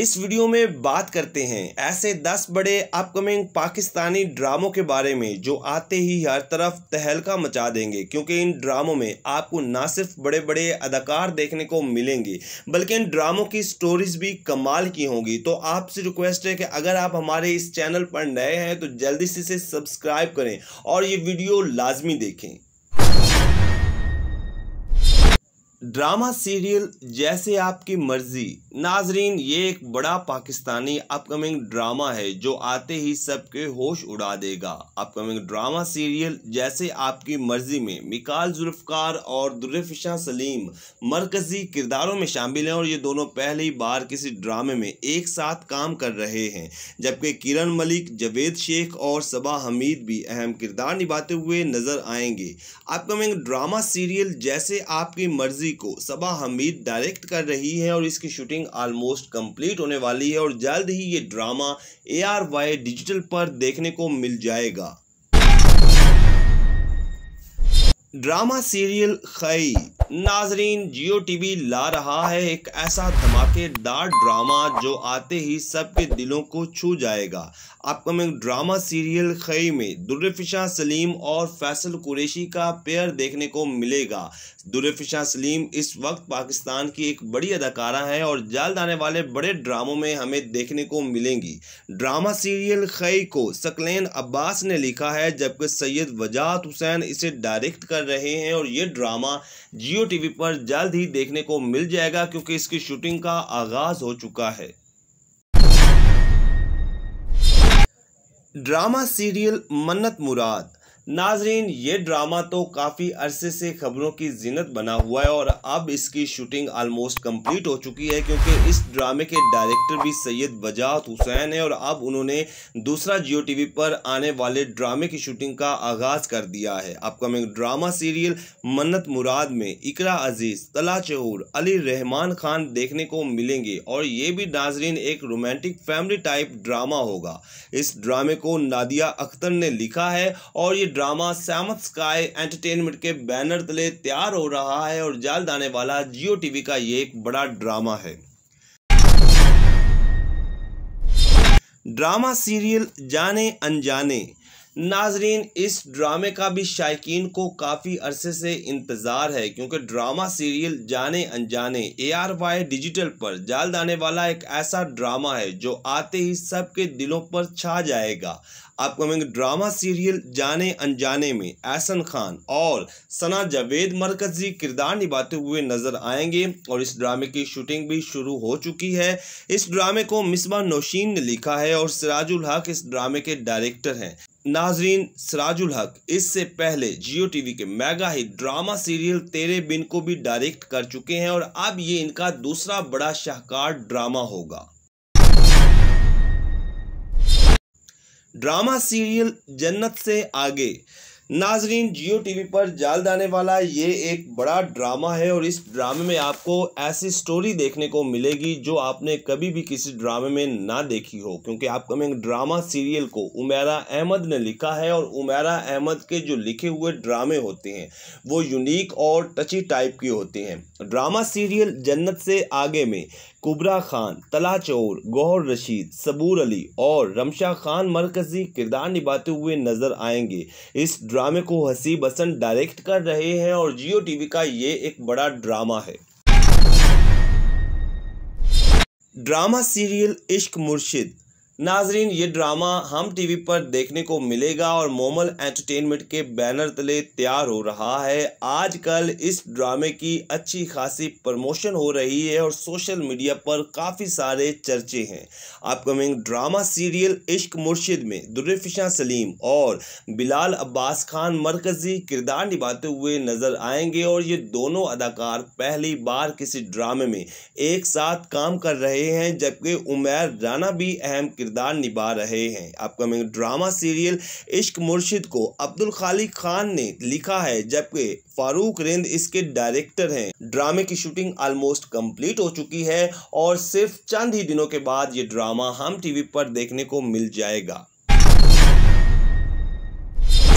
इस वीडियो में बात करते हैं ऐसे 10 बड़े अपकमिंग पाकिस्तानी ड्रामों के बारे में जो आते ही हर तरफ तहलका मचा देंगे क्योंकि इन ड्रामों में आपको ना सिर्फ बड़े बड़े अदाकार देखने को मिलेंगे बल्कि इन ड्रामों की स्टोरीज भी कमाल की होंगी तो आपसे रिक्वेस्ट है कि अगर आप हमारे इस चैनल पर नए हैं तो जल्दी से इसे सब्सक्राइब करें और ये वीडियो लाजमी देखें ड्रामा सीरियल जैसे आपकी मर्जी नाजरीन ये एक बड़ा पाकिस्तानी अपकमिंग ड्रामा है जो आते ही सबके होश उड़ा देगा अपकमिंग ड्रामा सीरियल जैसे आपकी मर्जी में मिकाल जुल्फकार और दुर्रफिशा सलीम मरकजी किरदारों में शामिल हैं और ये दोनों पहली बार किसी ड्रामे में एक साथ काम कर रहे हैं जबकि किरण मलिक जवेद शेख और सबा हमीद भी अहम किरदार निभाते हुए नजर आएंगे अपकमिंग ड्रामा सीरियल जैसे आपकी मर्जी मूवी को सबा हमीद डायरेक्ट कर रही है और इसकी शूटिंग ऑलमोस्ट कंप्लीट होने वाली है और जल्द ही ये drama A R Y digital पर देखने को मिल जाएगा ड्रामा सीरियल खई नाजरीन जियो टीवी ला रहा है एक ऐसा धमाकेदार ड्रामा जो आते ही सबके दिलों को छू जाएगा अपकमिंग ड्रामा सीरियल खई में दुर्रफिशा सलीम और फैसल कुरैशी का पेयर देखने को मिलेगा दुर्रफिशा सलीम इस वक्त पाकिस्तान की एक बड़ी अदाकारा है और जल्द आने वाले बड़े ड्रामों में हमें देखने को मिलेंगी ड्रामा सीरियल खई को सकलैन अब्बास ने लिखा है जबकि सैयद वजात हुसैन इसे डायरेक्ट कर रहे हैं और ये ड्रामा जियो जियो टीवी पर जल्द ही देखने को मिल जाएगा क्योंकि इसकी शूटिंग का आगाज हो चुका है ड्रामा सीरियल मन्नत मुराद नाजरीन ये ड्रामा तो काफ़ी अरसे से खबरों की जीनत बना हुआ है और अब इसकी शूटिंग ऑलमोस्ट कंप्लीट हो चुकी है क्योंकि इस ड्रामे के डायरेक्टर भी सैयद वजाहत हुसैन है और अब उन्होंने दूसरा जियो टीवी पर आने वाले ड्रामे की शूटिंग का आगाज़ कर दिया है अपकमिंग ड्रामा सीरियल मन्नत मुराद में इकरा अजीज़ तला चहूर अली रहमान खान देखने को मिलेंगे और ये भी नाजरीन एक रोमांटिक फैमिली टाइप ड्रामा होगा इस ड्रामे को नादिया अख्तर ने लिखा है और ये ड्रामा सैमथ स्काई एंटरटेनमेंट के बैनर तले तैयार हो रहा है और जल्द आने वाला जियो टीवी का ये एक बड़ा ड्रामा है ड्रामा सीरियल जाने अनजाने नाजरीन इस ड्रामे का भी शायकीन को काफ़ी अरसे से इंतज़ार है क्योंकि ड्रामा सीरियल जाने अनजाने ए आर वाई डिजिटल पर जाल दाने वाला एक ऐसा ड्रामा है जो आते ही सबके दिलों पर छा जाएगा आपको मिलेंगे ड्रामा सीरियल जाने अनजाने में एहसन खान और सना जावेद मरकजी किरदार निभाते हुए नजर आएंगे और इस ड्रामे की शूटिंग भी शुरू हो चुकी है इस ड्रामे को मिसबा नौशीन ने लिखा है और सिराजुल हक इस ड्रामे के डायरेक्टर हैं नाजरीन सराजुल हक इससे पहले जियो टीवी के mega hit drama serial Tere Bin को भी डायरेक्ट कर चुके हैं और अब ये इनका दूसरा बड़ा शाहकार ड्रामा होगा ड्रामा सीरियल जन्नत से आगे नाजरीन जियो टीवी पर जाल आने वाला ये एक बड़ा ड्रामा है और इस ड्रामे में आपको ऐसी स्टोरी देखने को मिलेगी जो आपने कभी भी किसी ड्रामे में ना देखी हो क्योंकि आपकमिंग ड्रामा सीरियल को उमेरा अहमद ने लिखा है और उमेरा अहमद के जो लिखे हुए ड्रामे होते हैं वो यूनिक और टची टाइप के होते हैं ड्रामा सीरियल जन्नत से आगे में कुबरा खान तला चौर गौर रशीद सबूर अली और रमशा खान मरकजी किरदार निभाते हुए नजर आएंगे इस ड्रामे को हसी बसंत डायरेक्ट कर रहे हैं और जियो टीवी का ये एक बड़ा ड्रामा है ड्रामा सीरियल इश्क मुर्शिद नाजरीन ये ड्रामा हम टीवी पर देखने को मिलेगा और मोमल एंटरटेनमेंट के बैनर तले तैयार हो रहा है आजकल इस ड्रामे की अच्छी खासी प्रमोशन हो रही है और सोशल मीडिया पर काफ़ी सारे चर्चे हैं अपकमिंग ड्रामा सीरियल इश्क मुर्शिद में दुर्रफिशा सलीम और बिलाल अब्बास खान मरकज़ी किरदार निभाते हुए नज़र आएंगे और ये दोनों अदाकार पहली बार किसी ड्रामे में एक साथ काम कर रहे हैं जबकि उमैर राना भी अहम किरदार निभा रहे हैं अपकमिंग ड्रामा सीरियल इश्क मुर्शिद को अब्दुल खालिक खान ने लिखा है जबकि फारूक रिंद इसके डायरेक्टर हैं ड्रामे की शूटिंग ऑलमोस्ट कंप्लीट हो चुकी है और सिर्फ चंद ही दिनों के बाद ये ड्रामा हम टीवी पर देखने को मिल जाएगा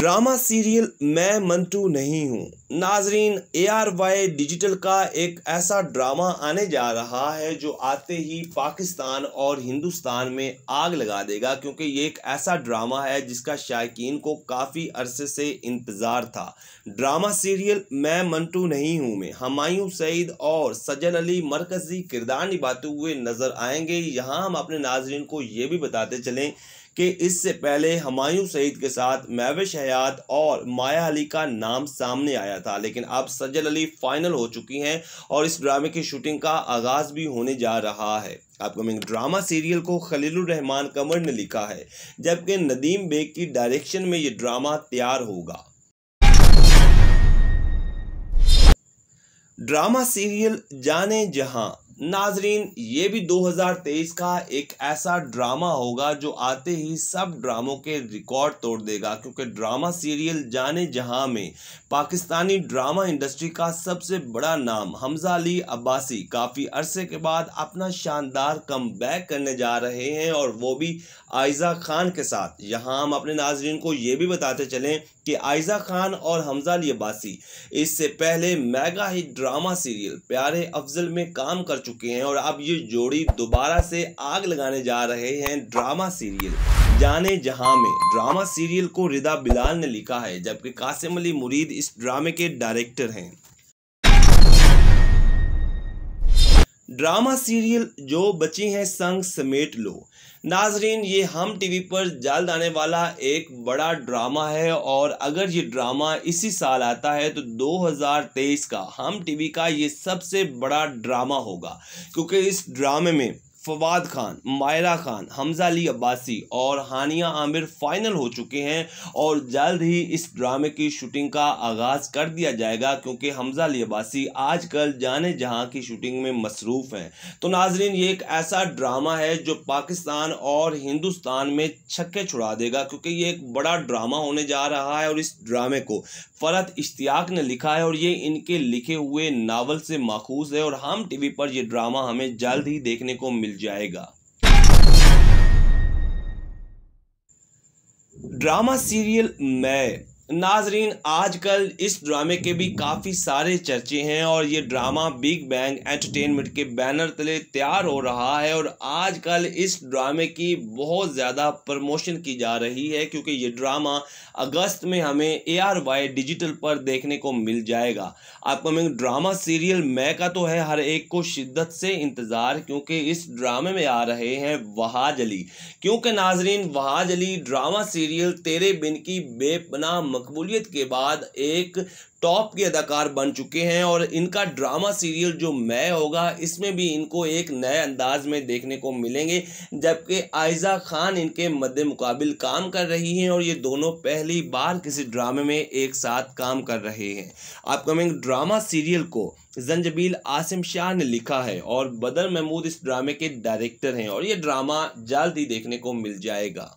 ड्रामा सीरियल मैं मंटू नहीं हूँ नाजरीन ए आर वाई डिजिटल का एक ऐसा ड्रामा आने जा रहा है जो आते ही पाकिस्तान और हिंदुस्तान में आग लगा देगा क्योंकि ये एक ऐसा ड्रामा है जिसका शायकीन को काफ़ी अरसे से इंतज़ार था ड्रामा सीरियल मैं मंटू नहीं हूँ में हमायूं सईद और सजल अली मरकजी किरदार निभाते हुए नज़र आएंगे यहाँ हम अपने नाजरन को ये भी बताते चलें कि इससे पहले हमायूं सईद के साथ महविश हयात और माया अली का नाम सामने आया था लेकिन अब सज्जल अली फाइनल हो चुकी हैं और इस ड्रामे की शूटिंग का आगाज़ भी होने जा रहा है अपकमिंग ड्रामा सीरियल को खलील रहमान कमर ने लिखा है जबकि नदीम बेग की डायरेक्शन में ये ड्रामा तैयार होगा ड्रामा सीरियल जाने जहां नाजरीन ये भी 2023 का एक ऐसा ड्रामा होगा जो आते ही सब ड्रामों के रिकॉर्ड तोड़ देगा क्योंकि ड्रामा सीरियल जाने जहां में पाकिस्तानी ड्रामा इंडस्ट्री का सबसे बड़ा नाम हमजा अली अब्बासी काफ़ी अरसे के बाद अपना शानदार कम करने जा रहे हैं और वो भी आयजा खान के साथ यहाँ हम अपने नाजरीन को ये भी बताते चलें कि आयजा खान और हमजा अली अब्बासी इससे पहले मेगा ही ड्रामा सीरियल प्यारे अफजल में काम कर चुके चुके हैं और अब ये जोड़ी दोबारा से आग लगाने जा रहे हैं ड्रामा सीरियल जाने जहां में ड्रामा सीरियल को रिदा बिलाल ने लिखा है जबकि कासिम अली मुरीद इस ड्रामे के डायरेक्टर हैं ड्रामा सीरियल जो बची हैं संग समेट लो नाजरीन ये हम टीवी पर जल्द आने वाला एक बड़ा ड्रामा है और अगर ये ड्रामा इसी साल आता है तो 2023 का हम टीवी का ये सबसे बड़ा ड्रामा होगा क्योंकि इस ड्रामे में फवाद खान मायरा खान हमजा अली अब्बासी और हानिया आमिर फाइनल हो चुके हैं और जल्द ही इस ड्रामे की शूटिंग का आगाज़ कर दिया जाएगा क्योंकि हमजा अली अब्बासी आजकल जाने जहां की शूटिंग में मसरूफ़ हैं तो नाजरीन ये एक ऐसा ड्रामा है जो पाकिस्तान और हिंदुस्तान में छक्के छुड़ा देगा क्योंकि ये एक बड़ा ड्रामा होने जा रहा है और इस ड्रामे को फ़रत इश्तियाक ने लिखा है और ये इनके लिखे हुए नावल से माखूज है और हम टी पर यह ड्रामा हमें जल्द ही देखने को मिल मिल जाएगा ड्रामा सीरियल मैं नाजरीन आजकल इस ड्रामे के भी काफ़ी सारे चर्चे हैं और ये ड्रामा बिग बैंग एंटरटेनमेंट के बैनर तले तैयार हो रहा है और आजकल इस ड्रामे की बहुत ज़्यादा प्रमोशन की जा रही है क्योंकि ये ड्रामा अगस्त में हमें ए आर वाई डिजिटल पर देखने को मिल जाएगा अपकमिंग ड्रामा सीरियल मैं का तो है हर एक को शिद्दत से इंतज़ार क्योंकि इस ड्रामे में आ रहे हैं वहाज अली क्योंकि नाजरीन वहाज अली ड्रामा सीरियल तेरे बिन की बेपना मकबूलियत के बाद एक टॉप के अदाकार बन चुके हैं और इनका ड्रामा सीरियल जो मैं होगा इसमें भी इनको एक नए अंदाज में देखने को मिलेंगे जबकि आयजा खान इनके मद्दे मुकाबिल काम कर रही हैं और ये दोनों पहली बार किसी ड्रामे में एक साथ काम कर रहे हैं अपकमिंग ड्रामा सीरियल को जंजबील आसिम शाह ने लिखा है और बदर महमूद इस ड्रामे के डायरेक्टर हैं और ये ड्रामा जल्द ही देखने को मिल जाएगा